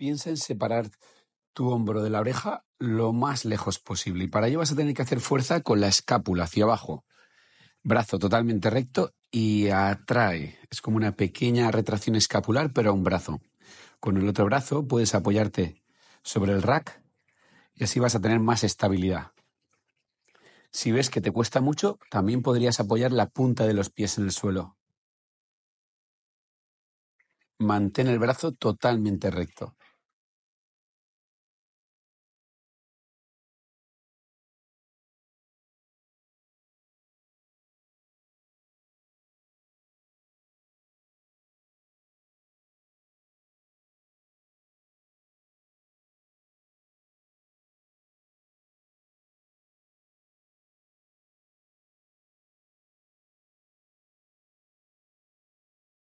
piensa en separar tu hombro de la oreja lo más lejos posible. Y para ello vas a tener que hacer fuerza con la escápula hacia abajo. Brazo totalmente recto y atrae. Es como una pequeña retracción escapular, pero a un brazo. Con el otro brazo puedes apoyarte sobre el rack y así vas a tener más estabilidad. Si ves que te cuesta mucho, también podrías apoyar la punta de los pies en el suelo. Mantén el brazo totalmente recto.